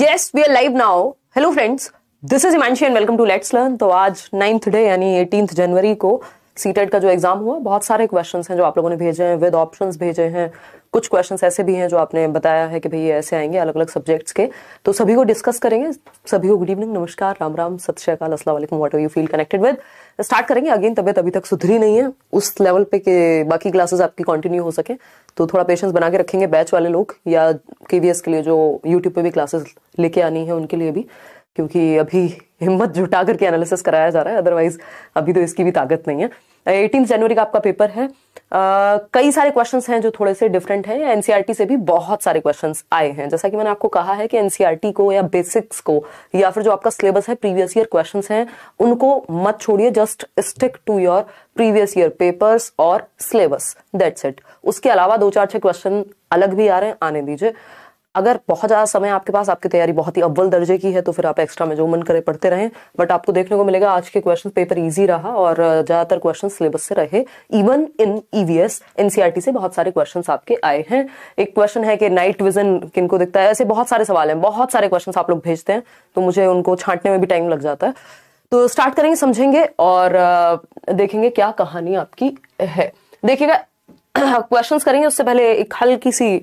Yes we are live now hello friends this is Imanshi and welcome to let's learn तो आज ninth day यानी eighteen जनवरी को सी का जो एग्ज़ाम हुआ बहुत सारे क्वेश्चन हैं जो आप लोगों ने भेजे हैं विद ऑप्शन भेजे हैं कुछ क्वेश्चन ऐसे भी हैं जो आपने बताया है कि भाई ये ऐसे आएंगे अलग अलग सब्जेक्ट्स के तो सभी को डिस्कस करेंगे सभी को गुड इवनिंग नमस्कार राम राम सत श्रीकाल Aslam what you feel connected with start करेंगे अगेन तबियत अभी तक सुधरी नहीं है उस लेवल पे के बाकी क्लासेस आपकी कंटिन्यू हो सके तो थोड़ा पेशेंस बना के रखेंगे बैच वाले लोग या के के लिए जो यूट्यूब पे भी क्लासेस लेके आनी है उनके लिए भी क्योंकि अभी हिम्मत जुटा करके एनालिसिस कराया जा रहा है अदरवाइज अभी तो इसकी भी ताकत नहीं है एटीन जनवरी का आपका पेपर है आ, कई सारे क्वेश्चन हैं जो थोड़े से डिफरेंट हैं एनसीईआरटी e से भी बहुत सारे क्वेश्चन आए हैं जैसा कि मैंने आपको कहा है कि एनसीईआरटी e को या बेसिक्स को या फिर जो आपका सिलेबस है प्रीवियस ईयर क्वेश्चन हैं उनको मत छोड़िए just stick to your previous year papers और सिलेबस दैट्स इट उसके अलावा दो चार छह क्वेश्चन अलग भी आ रहे हैं आने दीजिए अगर बहुत ज़्यादा समय आपके पास आपकी तैयारी बहुत ही अव्वल दर्जे की है तो फिर आप एक्स्ट्रा में जो मन करे पढ़ते रहें बट आपको देखने को मिलेगा आज के क्वेश्चन पेपर ईजी रहा और ज़्यादातर क्वेश्चन सिलेबस से रहे इवन इन ईवीएस एनसीईआरटी से बहुत सारे क्वेश्चन आपके आए हैं एक क्वेश्चन है कि नाइट विजन किन दिखता है ऐसे बहुत सारे सवाल हैं बहुत सारे क्वेश्चन आप लोग भेजते हैं तो मुझे उनको छांटने में भी टाइम लग जाता है तो स्टार्ट करेंगे समझेंगे और देखेंगे क्या कहानी आपकी है देखिएगा क्वेश्चंस करेंगे उससे पहले एक हल्की सी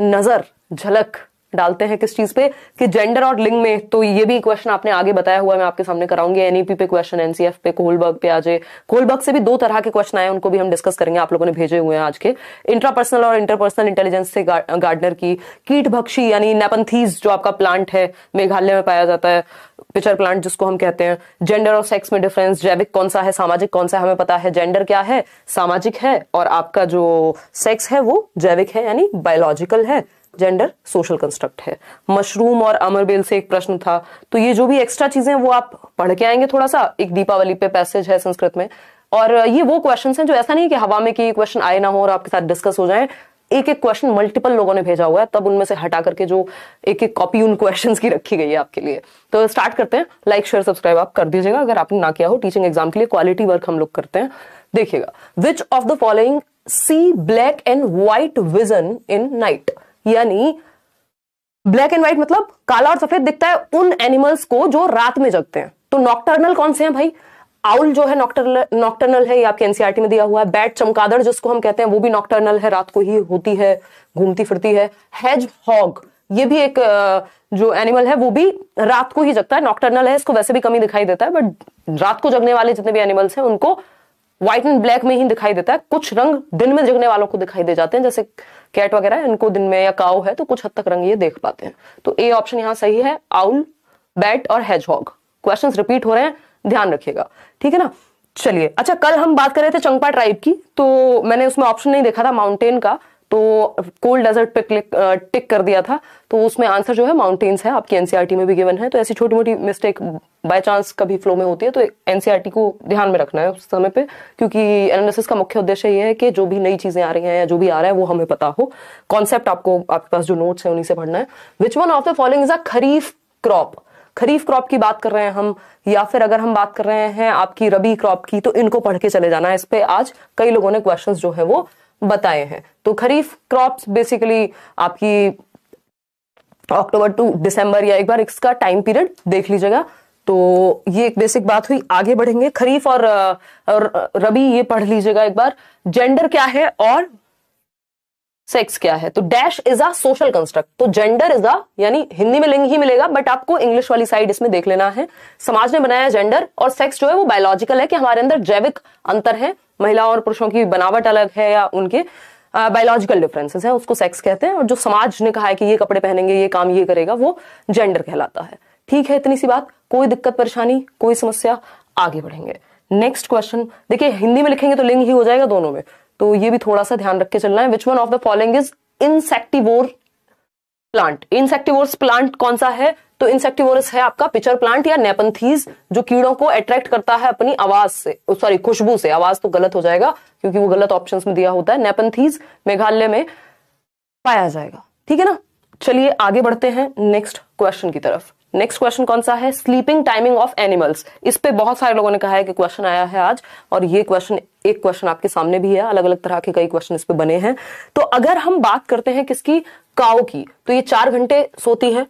नजर झलक डालते हैं किस चीज पे कि जेंडर और लिंग में तो ये भी क्वेश्चन आपने आगे बताया हुआ है मैं आपके सामने कराऊंगी एनईपी e पे क्वेश्चन एनसीएफ पे कोलबर्ग पे आज कोलबर्ग से भी दो तरह के क्वेश्चन आए उनको भी हम डिस्कस करेंगे आप लोगों ने भेजे हुए हैं आज के इंट्रापर्सनल और इंटरपर्सनल इंटेलिजेंस से गार्डनर की कीट भक्षी यानी नेपंथीज जो आपका प्लांट है मेघालय में पाया जाता है पिचर प्लांट जिसको हम कहते हैं जेंडर और सेक्स में डिफरेंस जैविक कौन सा है सामाजिक कौन सा है हमें पता है जेंडर क्या है सामाजिक है और आपका जो सेक्स है वो जैविक है यानी बायोलॉजिकल है जेंडर सोशल कंस्ट्रक्ट है मशरूम और अमरबेल से एक प्रश्न था तो ये जो भी एक्स्ट्रा चीजें वो आप पढ़ के आएंगे थोड़ा सा एक दीपावली पे पैसेज है संस्कृत में और ये वो क्वेश्चन हैं जो ऐसा नहीं है कि हवा में कि क्वेश्चन आए ना हो और आपके साथ डिस्कस हो जाए एक एक क्वेश्चन मल्टीपल लोगों ने भेजा हुआ है तब उनमें से हटा करके जो एक एक कॉपी उन क्वेश्चन की रखी गई है आपके लिए तो स्टार्ट करते हैं लाइक शेयर सब्सक्राइब आप कर दीजिएगा अगर आपने ना किया हो टीचिंग एग्जाम के लिए क्वालिटी वर्क हम लोग करते हैं देखिएगा which of the following C black and white vision in night यानी ब्लैक एंड व्हाइट मतलब काला और सफेद दिखता है उन एनिमल्स को जो रात में जगते हैं तो नॉक्टर्नल कौन से हैं भाई आउल जो है नॉक्टर्नल है ये आपके एनसीआरटी e में दिया हुआ है बैट चमकादड़ जिसको हम कहते हैं वो भी नॉक्टर्नल है रात को ही होती है घूमती फिरती है हेज हॉग ये भी एक जो एनिमल है वो भी रात को ही जगता है नॉक्टर्नल है इसको वैसे भी कमी दिखाई देता है बट रात को जगने वाले जितने भी एनिमल्स हैं उनको व्हाइट एंड ब्लैक में ही दिखाई देता है कुछ रंग दिन में जगने वालों को दिखाई दे जाते हैं जैसे कैट वगैरह इनको दिन में या काउ है तो कुछ हद तक रंग ये देख पाते हैं तो ए ऑप्शन यहाँ सही है आउल बैट और हेजहॉग क्वेश्चन रिपीट हो रहे हैं ध्यान रखिएगा ठीक है ना चलिए अच्छा कल हम बात कर रहे थे चंगपा ट्राइब की तो मैंने उसमें ऑप्शन नहीं देखा था माउंटेन का तो कोल्ड डेजर्ट पे क्लिक टिक कर दिया था तो उसमें आंसर जो है माउंटेन्स है आपकी एनसीईआरटी e में भी गिवन है तो ऐसी छोटी मोटी मिस्टेक बाय चांस कभी फ्लो में होती है तो एनसीईआरटी e को ध्यान में रखना है उस समय पे क्योंकि एनालिसिस का मुख्य उद्देश्य ये है कि जो भी नई चीज़ें आ रही हैं या जो भी आ रहा है वो हमें पता हो कॉन्सेप्ट आपको आपके पास जो नोट्स है उन्हीं से पढ़ना है which one of the following is a kharif crop kharif crop की बात कर रहे हैं हम या फिर अगर हम बात कर रहे हैं आपकी रबी क्रॉप की तो इनको पढ़ के चले जाना है इस पर आज कई लोगों ने क्वेश्चन जो है वो बताए हैं तो खरीफ क्रॉप्स बेसिकली आपकी अक्टूबर टू दिसंबर या एक बार इसका टाइम पीरियड देख लीजिएगा तो ये एक बेसिक बात हुई आगे बढ़ेंगे खरीफ और, और रबी ये पढ़ लीजिएगा एक बार जेंडर क्या है और सेक्स क्या है तो dash is a social construct तो जेंडर इज अ यानी हिंदी में लिंग ही मिलेगा बट आपको इंग्लिश वाली साइड इसमें देख लेना है समाज ने बनाया जेंडर और सेक्स जो है वो बायोलॉजिकल है कि हमारे अंदर जैविक अंतर है महिलाओं और पुरुषों की बनावट अलग है या उनके बायोलॉजिकल डिफरेंसेस हैं उसको सेक्स कहते हैं और जो समाज ने कहा है कि ये कपड़े पहनेंगे ये काम ये करेगा वो जेंडर कहलाता है ठीक है इतनी सी बात कोई दिक्कत परेशानी कोई समस्या आगे बढ़ेंगे नेक्स्ट क्वेश्चन देखिए हिंदी में लिखेंगे तो लिंग ही हो जाएगा दोनों में तो ये भी थोड़ा सा ध्यान रख के चलना है which one of the following is insectivore plant insectivores plant कौन सा है तो इंसेक्टिवोरस है आपका पिचर प्लांट या नेपन्थीज जो कीड़ों को अट्रैक्ट करता है अपनी आवाज से सॉरी खुशबू से आवाज तो गलत हो जाएगा क्योंकि वो गलत ऑप्शन में दिया होता है नेपन्थीज मेघालय में पाया जाएगा ठीक है ना चलिए आगे बढ़ते हैं नेक्स्ट क्वेश्चन की तरफ नेक्स्ट क्वेश्चन कौन सा है स्लीपिंग टाइमिंग ऑफ एनिमल्स इस पे बहुत सारे लोगों ने कहा है कि क्वेश्चन आया है आज और ये क्वेश्चन एक क्वेश्चन आपके सामने भी है अलग अलग तरह के कई क्वेश्चन इस पे बने हैं तो अगर हम बात करते हैं किसकी काओ की तो ये चार घंटे सोती है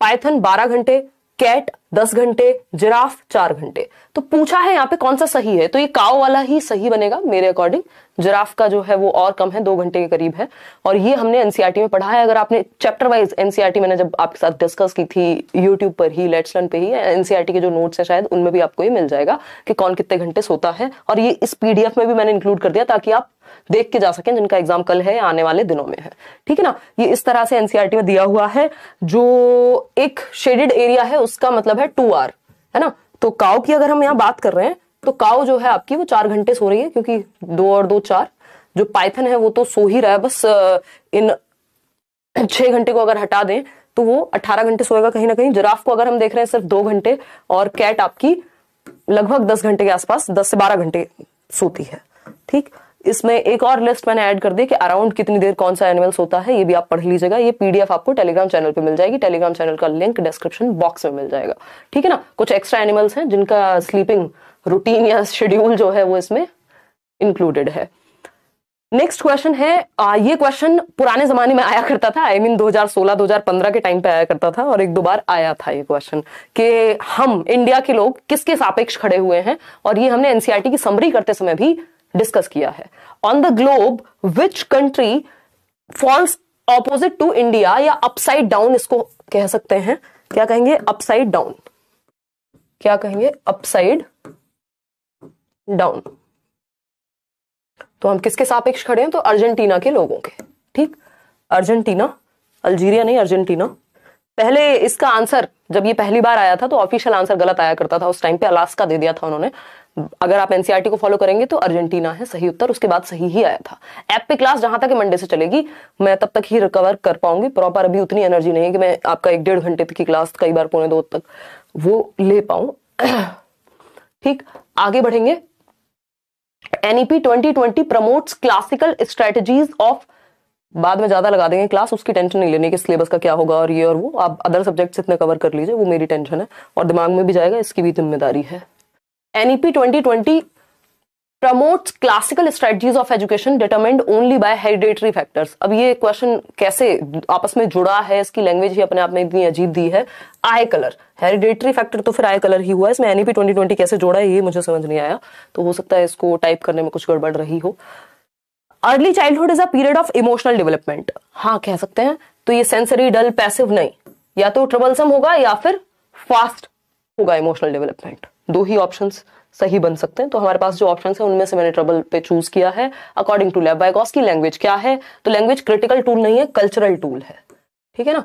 पाइथन 12 घंटे कैट 10 घंटे जिराफ 4 घंटे तो पूछा है यहाँ पे कौन सा सही है तो ये काओ वाला ही सही बनेगा मेरे अकॉर्डिंग जराफ का जो है वो और कम है दो घंटे के करीब है और ये हमने एनसीआरटी e में पढ़ा है अगर आपने चैप्टर वाइज एनसीआरटी मैंने जब आपके साथ डिस्कस की थी यूट्यूब पर ही लेट्स लर्न पे ही एनसीआरटी e के जो नोट्स है शायद उनमें भी आपको ये मिल जाएगा कि कौन कितने घंटे सोता है और ये इस पीडीएफ में भी मैंने इंक्लूड कर दिया ताकि आप देख के जा सकें जिनका एग्जाम कल है आने वाले दिनों में है ठीक है ना ये इस तरह से एनसीआरटी e में दिया हुआ है जो एक शेडेड एरिया है उसका मतलब है टू आर है ना तो काव की अगर हम यहाँ बात कर रहे हैं तो काव जो है आपकी वो चार घंटे सो रही है क्योंकि दो और दो चार जो पाइथन है वो तो सो ही रहा है बस इन छह घंटे को अगर हटा दें तो वो अठारह घंटे सोएगा कहीं ना कहीं जराफ को अगर हम देख रहे हैं सिर्फ दो घंटे और कैट आपकी लगभग दस घंटे के आसपास दस से बारह घंटे सोती है ठीक इसमें एक और लिस्ट मैंने ऐड कर दी कि अराउंड कितनी देर कौन सा एनिमल्स होता है ये भी आप पढ़ लीजिएगा ये पीडीएफ आपको टेलीग्राम चैनल पे मिल जाएगी टेलीग्राम चैनल का लिंक डिस्क्रिप्शन बॉक्स में मिल जाएगा ठीक है ना कुछ एक्स्ट्रा एनिमल्स हैं जिनका स्लीपिंग रूटीन या शेड्यूल जो है वो इसमें इंक्लूडेड है नेक्स्ट क्वेश्चन है आ, ये क्वेश्चन पुराने जमाने में आया करता था आई मीन 2016-2015 के टाइम पे आया करता था और एक दो बार आया था ये क्वेश्चन कि हम इंडिया के लोग किसके सापेक्ष खड़े हुए हैं और ये हमने एनसीआरटी e की समरी करते समय भी डिस्कस किया है on the globe which country falls opposite to India या अपसाइड डाउन इसको कह सकते हैं क्या कहेंगे अपसाइड डाउन क्या कहेंगे अपसाइड डाउन तो हम किसके सापेक्ष खड़े हैं तो अर्जेंटीना के लोगों के ठीक अर्जेंटीना अल्जीरिया नहीं अर्जेंटीना पहले इसका आंसर जब ये पहली बार आया था तो ऑफिशियल आंसर गलत आया करता था उस टाइम पे अलास्का दे दिया था उन्होंने अगर आप एनसीआर e को फॉलो करेंगे तो अर्जेंटीना है सही उत्तर उसके बाद सही ही आया था एप पे क्लास जहां तक मंडे से चलेगी मैं तब तक ही रिकवर कर पाऊंगी प्रॉपर अभी उतनी एनर्जी नहीं है कि मैं आपका एक डेढ़ घंटे की क्लास कई बार पौने दो तक वो ले पाऊं ठीक आगे बढ़ेंगे NEP twenty twenty promote classical strategies of बाद में ज्यादा लगा देंगे क्लास उसकी टेंशन नहीं लेने की सिलेबस का क्या होगा और ये और वो आप अदर सब्जेक्ट्स इतने कवर कर लीजिए वो मेरी टेंशन है और दिमाग में भी जाएगा इसकी भी जिम्मेदारी है NEP 2020 promotes classical strategies of education determined only by hereditary factors अब ये क्वेश्चन कैसे आपस में जुड़ा है इसकी लैंग्वेज ही अपने आप में इतनी अजीब दी है आई कलर हेरिडेटरी फैक्टर तो फिर आई कलर ही हुआ इसमें एनईपी ट्वेंटी ट्वेंटी कैसे जोड़ा है ये मुझे समझ नहीं आया तो हो सकता है इसको टाइप करने में कुछ गड़बड़ रही हो early childhood is a period of emotional development हाँ कह सकते हैं तो ये सेंसरी डल पैसिव नहीं या तो ट्रबलसम होगा या फिर फास्ट होगा इमोशनल डेवलपमेंट दो ही ऑप्शन सही बन सकते हैं तो हमारे पास जो ऑप्शन है उनमें से मैंने ट्रबल पे चूज किया है अकॉर्डिंग टू लैब की लैंग्वेज क्या है तो लैंग्वेज क्रिटिकल टूल नहीं है कल्चरल टूल है ठीक है ना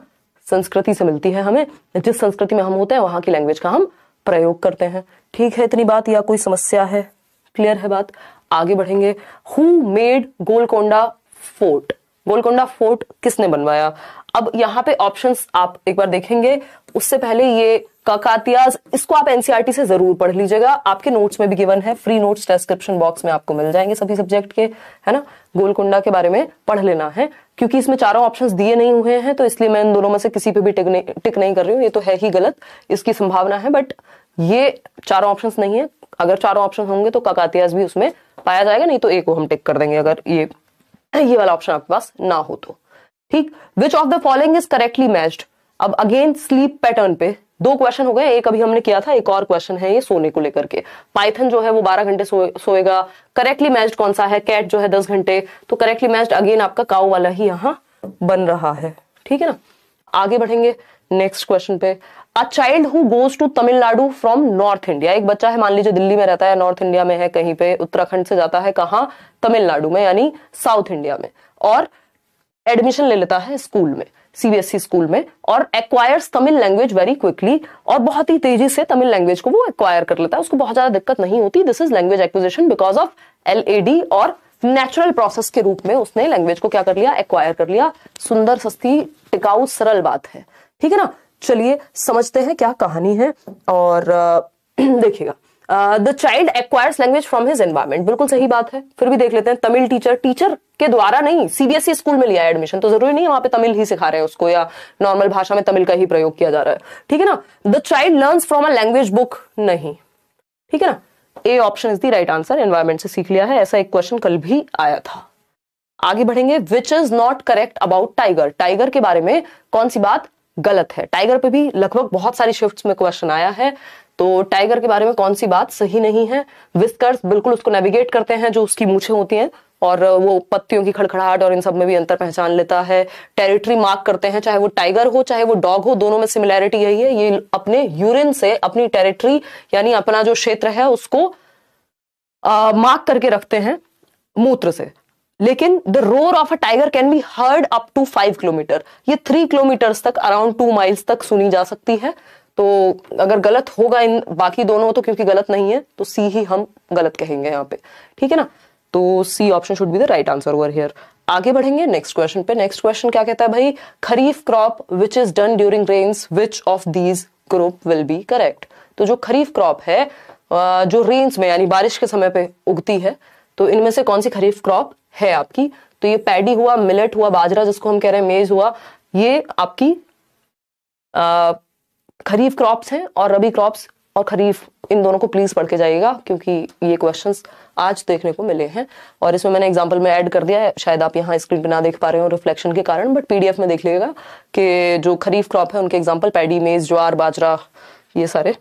संस्कृति से मिलती है हमें जिस संस्कृति में हम होते हैं वहां की लैंग्वेज का हम प्रयोग करते हैं ठीक है इतनी बात या कोई समस्या है क्लियर है बात आगे बढ़ेंगे who made Golconda fort Golconda fort किसने बनवाया अब यहाँ पे ऑप्शंस आप एक बार देखेंगे उससे पहले ये काकातियाज इसको आप एनसीआरटी e से जरूर पढ़ लीजिएगा आपके नोट्स में भी गिवन है फ्री नोट्स डिस्क्रिप्शन बॉक्स में आपको मिल जाएंगे सभी सब्जेक्ट के है ना गोलकुंडा के बारे में पढ़ लेना है क्योंकि इसमें चारों ऑप्शन दिए नहीं हुए हैं तो इसलिए मैं इन दोनों में से किसी पे भी टिक नहीं टिक नहीं कर रही हूँ ये तो है ही गलत इसकी संभावना है बट ये चारों ऑप्शन नहीं है अगर चारों ऑप्शन होंगे तो काकातियाज भी उसमें पाया जाएगा नहीं तो एक को हम टिक कर देंगे अगर ये ये वाला ऑप्शन आपके पास ना हो तो ठीक which of the following is correctly matched अब अगेन स्लीप पैटर्न पे दो क्वेश्चन हो गए एक अभी हमने किया था एक और क्वेश्चन है ये सोने को लेकर के पाइथन जो है वो 12 घंटे सोए, सोएगा करेक्टली मैच्ड कौन सा है कैट जो है 10 घंटे तो करेक्टली मैच्ड अगेन आपका काउ वाला ही यहाँ बन रहा है ठीक है ना आगे बढ़ेंगे नेक्स्ट क्वेश्चन पे a child who goes to Tamil Nadu from north India एक बच्चा है मान लीजिए दिल्ली में रहता है नॉर्थ इंडिया में है कहीं पे उत्तराखंड से जाता है कहाँ तमिलनाडु में यानी साउथ इंडिया में और एडमिशन ले लेता है स्कूल में सीबीएसई स्कूल e में और acquires Tamil language very quickly और बहुत ही तेजी से तमिल लैंग्वेज को वो एक्वायर कर लेता है उसको बहुत ज्यादा दिक्कत नहीं होती this is language acquisition because of L और नेचुरल प्रोसेस के रूप में उसने लैंग्वेज को क्या कर लिया एक्वायर कर लिया सुंदर सस्ती टिकाऊ सरल बात है ठीक है ना चलिए समझते हैं क्या कहानी है और देखिएगा the child acquires language from his environment बिल्कुल सही बात है फिर भी देख लेते हैं तमिल टीचर टीचर के द्वारा नहीं सीबीएसई स्कूल e में लिया एडमिशन तो जरूरी नहीं वहां पे तमिल ही सिखा रहे हैं उसको या नॉर्मल भाषा में तमिल का ही प्रयोग किया जा रहा है ठीक है ना the child learn from a language book नहीं ठीक है ना A option is the right answer environment से सीख लिया है ऐसा एक क्वेश्चन कल भी आया था आगे बढ़ेंगे which is not correct about tiger tiger के बारे में कौन सी बात गलत है टाइगर पे भी लगभग बहुत सारी शिफ्ट में क्वेश्चन आया है तो टाइगर के बारे में कौन सी बात सही नहीं है विस्कर्स बिल्कुल उसको नेविगेट करते हैं जो उसकी मूछे होती हैं और वो पत्तियों की खड़खड़ाहट और इन सब में भी अंतर पहचान लेता है टेरिटरी मार्क करते हैं चाहे वो टाइगर हो चाहे वो डॉग हो दोनों में सिमिलैरिटी यही है ये अपने यूरिन से अपनी टेरिटरी यानी अपना जो क्षेत्र है उसको मार्क करके रखते हैं मूत्र से लेकिन the roar of a tiger can be heard up to five kilometer ये थ्री किलोमीटर्स तक अराउंड टू माइल्स तक सुनी जा सकती है तो अगर गलत होगा इन बाकी दोनों तो क्योंकि गलत नहीं है तो सी ही हम गलत कहेंगे यहाँ पे ठीक है ना तो C option should be the right answer over here आगे बढ़ेंगे नेक्स्ट क्वेश्चन पे नेक्स्ट क्वेश्चन क्या कहता है भाई kharif crop which is done during rains which of these group will be correct तो जो खरीफ क्रॉप है जो रेन्स में यानी बारिश के समय पे उगती है तो इनमें से कौन सी खरीफ क्रॉप है आपकी तो ये पैडी हुआ मिलेट हुआ बाजरा जिसको हम कह रहे हैं मेज हुआ ये आपकी खरीफ क्रॉप्स हैं और रबी क्रॉप्स और खरीफ इन दोनों को प्लीज पढ़ के जाइएगा क्योंकि ये क्वेश्चंस आज देखने को मिले हैं और इसमें मैंने एग्जांपल में ऐड कर दिया है शायद आप यहाँ स्क्रीन पे ना देख पा रहे हो रिफ्लेक्शन के कारण बट पीडीएफ में देख लीजिएगा कि जो खरीफ क्रॉप है उनके एग्जाम्पल पैडी मेज ज्वार बाजरा ये सारे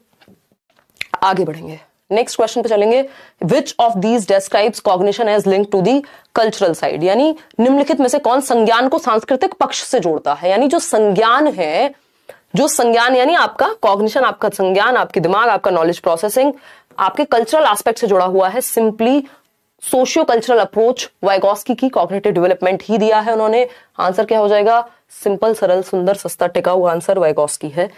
आगे बढ़ेंगे नेक्स्ट क्वेश्चन पे चलेंगे which of these describes cognition as link to the cultural side यानी निम्नलिखित में से कौन संज्ञान को सांस्कृतिक पक्ष से जोड़ता है यानी जो संज्ञान है जो संज्ञान यानी आपका कॉग्निशन आपका संज्ञान आपके दिमाग आपका नॉलेज प्रोसेसिंग आपके कल्चरल एस्पेक्ट से जुड़ा हुआ है simply socio cultural approach Vygotsky की कॉग्नेटिव डेवलपमेंट ही दिया है उन्होंने आंसर क्या हो जाएगा सिंपल सरल सुंदर सस्ता टिकाऊ आंसर वाइगोस्की है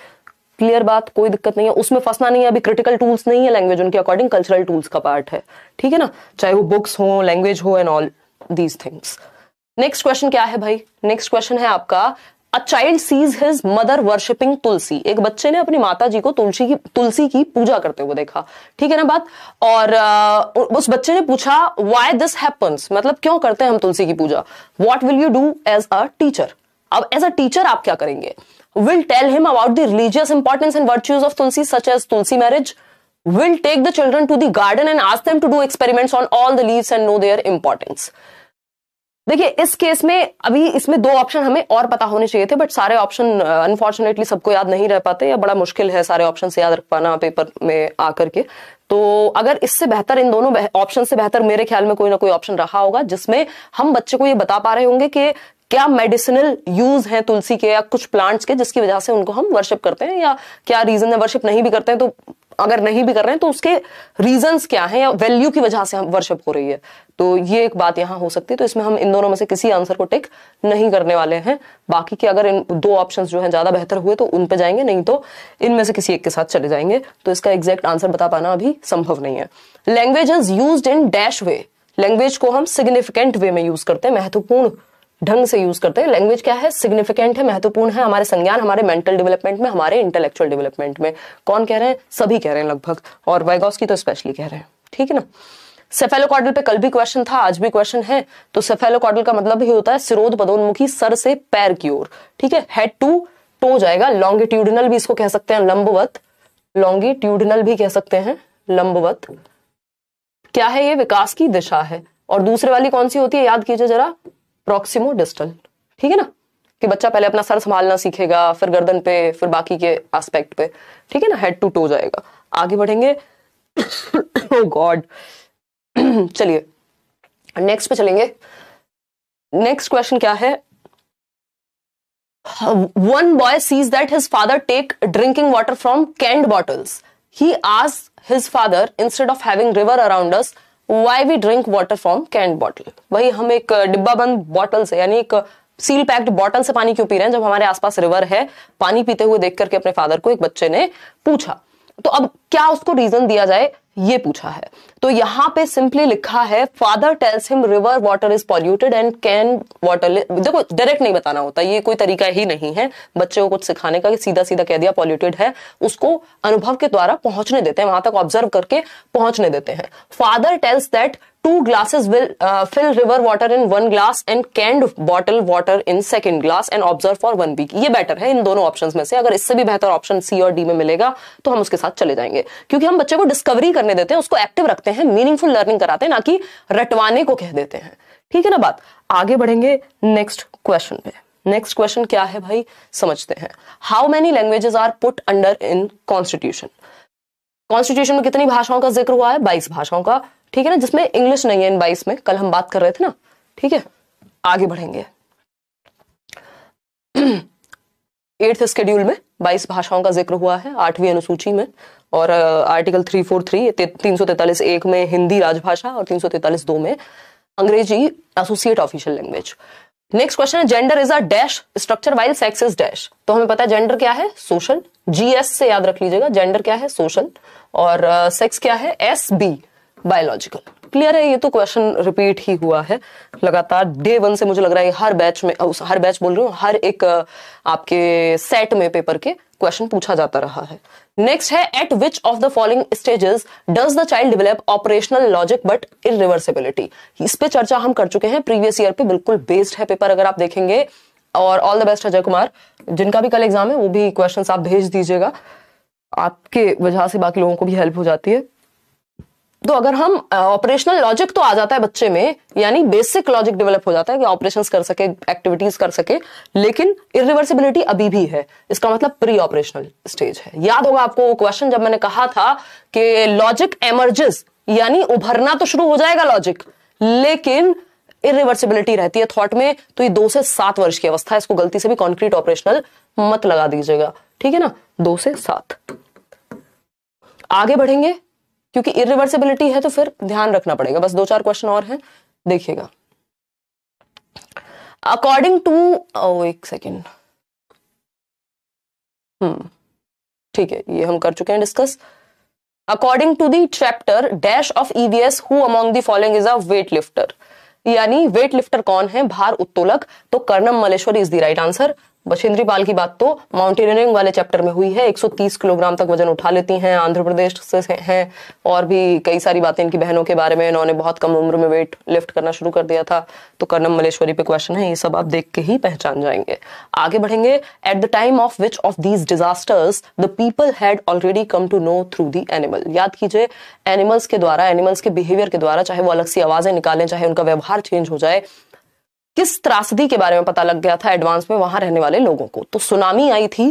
क्लियर बात कोई दिक्कत नहीं है उसमें फंसना नहीं है अभी क्रिटिकल टूल्स नहीं है लैंग्वेज उनके अकॉर्डिंग कल्चरल टूल्स का पार्ट है ठीक है ना चाहे वो बुक्स हो लैंग्वेज हो and all these things next question क्या है भाई नेक्स्ट क्वेश्चन है आपका a child sees his mother worshipping tulsi एक बच्चे ने अपनी माता जी को तुलसी की तुलसी की पूजा करते हुए देखा ठीक है ना बात और आ, उस बच्चे ने पूछा वाई दिस हैपन्स मतलब क्यों करते हैं हम तुलसी की पूजा what will you do as a teacher अब एज अ टीचर आप क्या करेंगे will tell him about the religious importance and virtues of Tulsi, such as Tulsi marriage, will take the children to the garden and ask them to do experiments on all the leaves and know their importance. देखिए इस case में अभी इसमें दो option हमें और पता होने चाहिए थे बट सारे ऑप्शन अनफॉर्चुनेटली सबको याद नहीं रह पाते या बड़ा मुश्किल है सारे ऑप्शन से याद रख पाना पेपर में आकर के तो अगर इससे बेहतर इन दोनों ऑप्शन से बेहतर मेरे ख्याल में कोई ना कोई ऑप्शन रहा होगा जिसमें हम बच्चे को ये बता पा रहे होंगे कि क्या मेडिसिनल यूज है तुलसी के या कुछ प्लांट्स के जिसकी वजह से उनको हम वर्शिप करते हैं या क्या रीजन है वर्शिप नहीं भी करते हैं तो अगर नहीं भी कर रहे हैं तो उसके रीजंस क्या हैं या वैल्यू की वजह से हम वर्शिप हो रही है तो ये एक बात यहां हो सकती है तो इसमें हम इन दोनों में से किसी आंसर को टिक नहीं करने वाले हैं बाकी के अगर इन दो ऑप्शंस जो हैं ज़्यादा बेहतर हुए तो उन पे जाएंगे नहीं तो इनमें से किसी एक के साथ चले जाएंगे तो इसका एग्जैक्ट आंसर बता पाना अभी संभव नहीं है language is use in dash way language को हम सिग्निफिकेंट वे में यूज करते हैं महत्वपूर्ण ढंग से यूज करते हैं लैंग्वेज क्या है सिग्निफिकेंट है महत्वपूर्ण है हमारे संज्ञान हमारे मेंटल डेवलपमेंट में हमारे इंटेलेक्चुअल डेवलपमेंट में कौन कह रहे हैं सभी कह रहे हैं लगभग और वैगॉस की तो स्पेशली कह रहे हैं ठीक है ना सेफेलोकॉडल पे कल भी क्वेश्चन था आज भी क्वेश्चन है तो सेफेलोकॉडल का मतलब ही होता है सिरोध पदोन्मुखी सर से पैर की ओर ठीक है हेड टू टो जाएगा लॉन्गिट्यूडनल भी इसको कह सकते हैं लंबवत लॉन्गिट्यूडनल भी कह सकते हैं लंबवत क्या है ये विकास की दिशा है और दूसरे वाली कौन सी होती है याद कीजिए जरा प्रोक्सिमो डिस्टल ठीक है ना कि बच्चा पहले अपना सर संभालना सीखेगा फिर गर्दन पे फिर बाकी के एस्पेक्ट पे ठीक है ना हेड टू टो जाएगा आगे बढ़ेंगे ओ गॉड oh चलिए नेक्स्ट पे चलेंगे नेक्स्ट क्वेश्चन क्या है one boy sees that his father take drinking water from canned bottles ही आज his father instead of having river around us why we drink water from canned bottle वही हम एक डिब्बा बंद बॉटल से यानी एक सील पैक्ड बॉटल से पानी क्यों पी रहे हैं जब हमारे आसपास रिवर है पानी पीते हुए देख करके अपने फादर को एक बच्चे ने पूछा तो अब क्या उसको रीजन दिया जाए ये पूछा है तो यहां पे सिंपली लिखा है father tells him river water is polluted and can water देखो डायरेक्ट नहीं बताना होता ये कोई तरीका ही नहीं है बच्चे को कुछ सिखाने का कि सीधा सीधा कह दिया पॉल्यूटेड है उसको अनुभव के द्वारा पहुंचने देते हैं वहां तक ऑब्जर्व करके पहुंचने देते हैं father tells that two glasses will fill river water in one glass and canned bottle water in second glass and observe for one week ये बेटर है इन दोनों ऑप्शन में से अगर इससे भी बेहतर ऑप्शन सी और डी में मिलेगा तो हम उसके साथ चले जाएंगे क्योंकि हम बच्चे को डिस्कवरी करने देते हैं उसको एक्टिव रखते हैं मीनिंगफुल लर्निंग कराते हैं ना कि रटवाने को कह देते हैं ठीक है ना बात आगे बढ़ेंगे नेक्स्ट क्वेश्चन पे नेक्स्ट क्वेश्चन क्या है भाई समझते हैं how many languages are put under in constitution constitution में कितनी भाषाओं का जिक्र हुआ है बाईस भाषाओं का ठीक है ना जिसमें इंग्लिश नहीं है इन बाईस में कल हम बात कर रहे थे ना ठीक है आगे बढ़ेंगे एट्थ स्केड्यूल में बाईस भाषाओं का जिक्र हुआ है आठवीं अनुसूची में और आर्टिकल थ्री फोर थ्री तीन सौ तैतालीस एक में हिंदी राजभाषा और तीन सौ तैतालीस दो में अंग्रेजी associate official language next question है gender is a dash structure while sex is dash तो हमें पता है जेंडर क्या है सोशल जीएस से याद रख लीजिएगा जेंडर क्या है सोशल और सेक्स uh, क्या है एस बी बायोलॉजिकल क्लियर है ये तो क्वेश्चन रिपीट ही हुआ है लगातार डे वन से मुझे लग रहा है हर बैच में हर बैच बोल रही हूँ हर एक आपके सेट में पेपर के क्वेश्चन पूछा जाता रहा है नेक्स्ट है at which of the following stages does the child develop operational logic but irreversibility इस पे चर्चा हम कर चुके हैं प्रीवियस ईयर पे बिल्कुल बेस्ड है पेपर अगर आप देखेंगे और all the best Ajay Kumar जिनका भी कल एग्जाम है वो भी क्वेश्चन आप भेज दीजिएगा आपके वजह से बाकी लोगों को भी हेल्प हो जाती है तो अगर हम ऑपरेशनल लॉजिक तो आ जाता है बच्चे में यानी बेसिक लॉजिक डेवलप हो जाता है कि ऑपरेशंस कर सके एक्टिविटीज कर सके लेकिन इरिवर्सिबिलिटी अभी भी है इसका मतलब प्री ऑपरेशनल स्टेज है याद होगा आपको वो क्वेश्चन जब मैंने कहा था कि लॉजिक एमर्जेस यानी उभरना तो शुरू हो जाएगा लॉजिक लेकिन इरिवर्सिबिलिटी रहती है थॉट में तो ये दो से सात वर्ष की अवस्था है इसको गलती से भी कॉन्क्रीट ऑपरेशनल मत लगा दीजिएगा ठीक है ना दो से सात आगे बढ़ेंगे क्योंकि इरिवर्सिबिलिटी है तो फिर ध्यान रखना पड़ेगा बस दो चार क्वेश्चन और हैं देखिएगा अकॉर्डिंग टू oh, एक सेकेंड हम्म hmm, ठीक है ये हम कर चुके हैं discuss according to the chapter dash of EVS who among the following is a weight lifter यानी वेट लिफ्टर कौन है भार उत्तोलक तो Karnam Malleswari is the right answer Bachendri Pal की बात तो माउंटेनियरिंग वाले चैप्टर में हुई है 130 किलोग्राम तक वजन उठा लेती हैं आंध्र प्रदेश से हैं और भी कई सारी बातें इनकी बहनों के बारे में इन्होंने बहुत कम उम्र में वेट लिफ्ट करना शुरू कर दिया था तो कर्नम मलेश्वरी पे क्वेश्चन है ये सब आप देख के ही पहचान जाएंगे आगे बढ़ेंगे at the time of which of these disasters the people had already come to know through the animal याद कीजिए एनिमल्स के द्वारा एनिमल्स के बिहेवियर के द्वारा चाहे वो अलग सी आवाजें निकालें चाहे उनका व्यवहार चेंज हो जाए किस त्रासदी के बारे में पता लग गया था एडवांस में वहां रहने वाले लोगों को तो सुनामी आई थी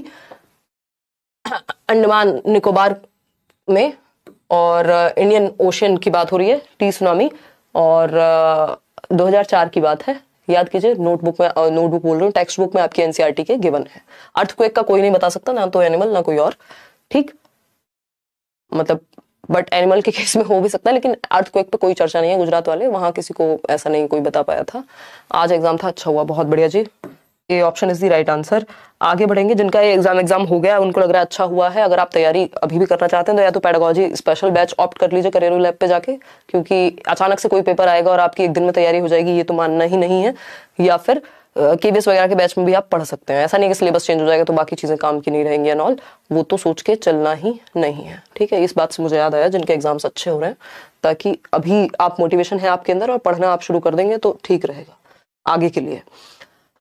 अंडमान निकोबार में और इंडियन ओशन की बात हो रही है टी सुनामी और 2004 की बात है याद कीजिए नोटबुक में नोटबुक बोल रही हूँ टेक्स्ट बुक में आपकी एनसीआरटी के गिवन है अर्थक्वेक का कोई नहीं बता सकता ना तो एनिमल ना कोई और ठीक मतलब बट एनिमल के केस में हो भी सकता है लेकिन क्वेक पे कोई चर्चा नहीं है गुजरात वाले वहां किसी को ऐसा नहीं कोई बता पाया था आज एग्जाम था अच्छा हुआ बहुत बढ़िया जी ये option is the right answer आगे बढ़ेंगे जिनका ये एग्जाम एग्जाम हो गया उनको लग रहा है अच्छा हुआ है अगर आप तैयारी अभी भी करना चाहते हैं तो या तो पैडागोजी स्पेशल बैच ऑप्ट कर लीजिए करियर लैब पे जाके क्योंकि अचानक से कोई पेपर आएगा और आपकी एक दिन में तैयारी हो जाएगी ये तो मानना ही नहीं है या फिर के वगैरह के बैच में भी आप पढ़ सकते हैं ऐसा नहीं कि सिलेबस चेंज हो जाएगा तो बाकी चीज़ें काम की नहीं रहेंगी एंड ऑल वो तो सोच के चलना ही नहीं है ठीक है इस बात से मुझे याद आया जिनके एग्जाम्स अच्छे हो रहे हैं ताकि अभी आप मोटिवेशन है आपके अंदर और पढ़ना आप शुरू कर देंगे तो ठीक रहेगा आगे के लिए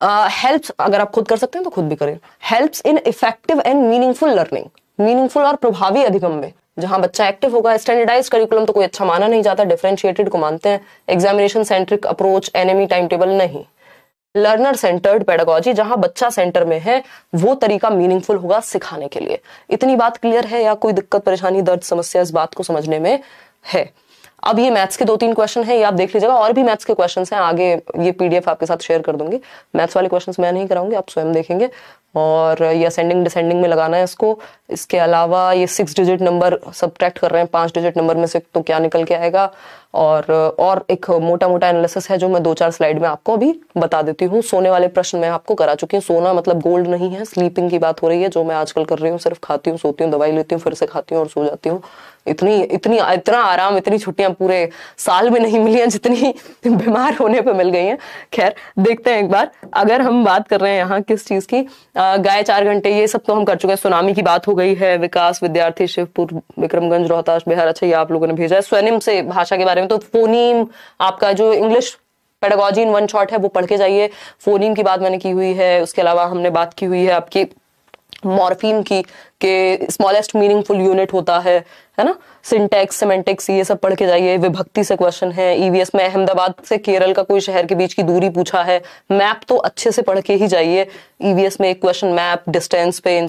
हेल्प्स uh, अगर आप खुद कर सकते हैं तो खुद भी करें helps in effective and meaningful learning meaningful और प्रभावी अधिगम में जहां बच्चा एक्टिव होगा स्टैंडर्डाइज करिकुलम तो कोई अच्छा माना नहीं जाता डिफ्रेंशिएटेड को मानते हैं एग्जामिनेशन सेंट्रिक अप्रोच एनएमई टाइम टेबल नहीं लर्नर सेंटर्ड पेडागोजी जहां बच्चा सेंटर में है वो तरीका मीनिंगफुल होगा सिखाने के लिए इतनी बात क्लियर है या कोई दिक्कत परेशानी दर्द समस्या इस बात को समझने में है अब ये मैथ्स के दो तीन क्वेश्चन है ये आप देख लीजिएगा और भी मैथ्स के क्वेश्चन हैं आगे ये पीडीएफ आपके साथ शेयर कर दूंगी मैथ्स वाले क्वेश्चन मैं नहीं कराऊंगी आप स्वयं देखेंगे और ये असेंडिंग डिसेंडिंग में लगाना है इसको इसके अलावा ये सिक्स डिजिट नंबर सब्ट्रैक्ट कर रहे हैं पांच डिजिट नंबर में से तो क्या निकल के आएगा और और एक मोटा मोटा एनालिसिस है जो मैं दो चार स्लाइड में आपको अभी बता देती हूँ सोने वाले प्रश्न मैं आपको करा चुकी हूँ सोना मतलब गोल्ड नहीं है स्लीपिंग की बात हो रही है जो मैं आजकल कर रही हूँ सिर्फ खाती हूँ सोती हूँ दवाई लेती हूँ फिर से खाती हूँ और सो जाती हूँ इतनी इतनी इतना आराम इतनी छुट्टियां पूरे साल में नहीं मिली हैं जितनी बीमार होने पर मिल गई हैं खैर देखते हैं एक बार अगर हम बात कर रहे हैं यहाँ किस चीज़ की गाय चार घंटे ये सब तो हम कर चुके हैं सुनामी की बात हो गई है विकास विद्यार्थी शिवपुर विक्रमगंज रोहतास बिहार अच्छा ये आप लोगों ने भेजा है स्वनिम से भाषा के बारे में तो फोनीम आपका जो English pedagogy in one shot है वो पढ़ के जाइए फोनीम की बात मैंने की हुई है उसके अलावा हमने बात की हुई है आपकी मॉर्फीम की के स्मॉलेस्ट मीनिंगफुल यूनिट होता है है ना सिंटेक्स सिमेंटिक्स ये सब पढ़ के जाइए विभक्ति से क्वेश्चन है ईवीएस e में अहमदाबाद से केरल का कोई शहर के बीच की दूरी पूछा है मैप तो अच्छे से पढ़ के ही जाइए ईवीएस e में एक क्वेश्चन मैप डिस्टेंस पे इन